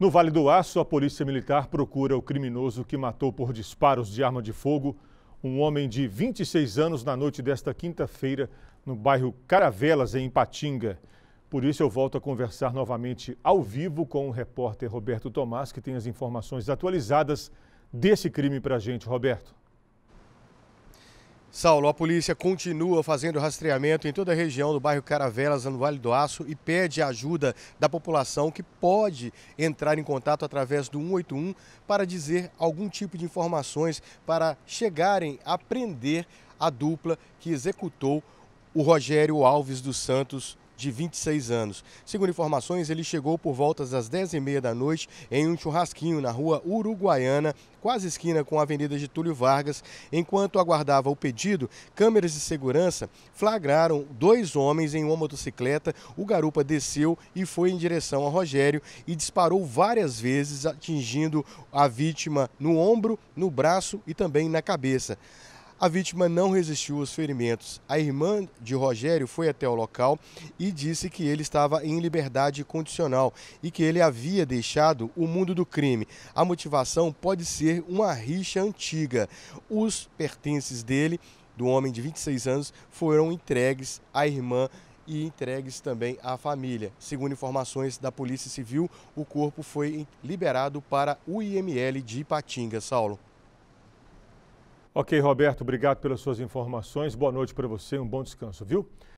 No Vale do Aço, a polícia militar procura o criminoso que matou por disparos de arma de fogo um homem de 26 anos na noite desta quinta-feira no bairro Caravelas, em Ipatinga. Por isso, eu volto a conversar novamente ao vivo com o repórter Roberto Tomás, que tem as informações atualizadas desse crime para a gente. Roberto. Saulo, a polícia continua fazendo rastreamento em toda a região do bairro Caravelas, no Vale do Aço, e pede ajuda da população que pode entrar em contato através do 181 para dizer algum tipo de informações para chegarem a prender a dupla que executou o Rogério Alves dos Santos de 26 anos. Segundo informações, ele chegou por volta das 10h30 da noite em um churrasquinho na rua Uruguaiana, quase esquina com a Avenida Getúlio Vargas. Enquanto aguardava o pedido, câmeras de segurança flagraram dois homens em uma motocicleta. O garupa desceu e foi em direção a Rogério e disparou várias vezes, atingindo a vítima no ombro, no braço e também na cabeça. A vítima não resistiu aos ferimentos. A irmã de Rogério foi até o local e disse que ele estava em liberdade condicional e que ele havia deixado o mundo do crime. A motivação pode ser uma rixa antiga. Os pertences dele, do homem de 26 anos, foram entregues à irmã e entregues também à família. Segundo informações da Polícia Civil, o corpo foi liberado para o IML de Ipatinga, Saulo. Ok, Roberto, obrigado pelas suas informações. Boa noite para você, um bom descanso, viu?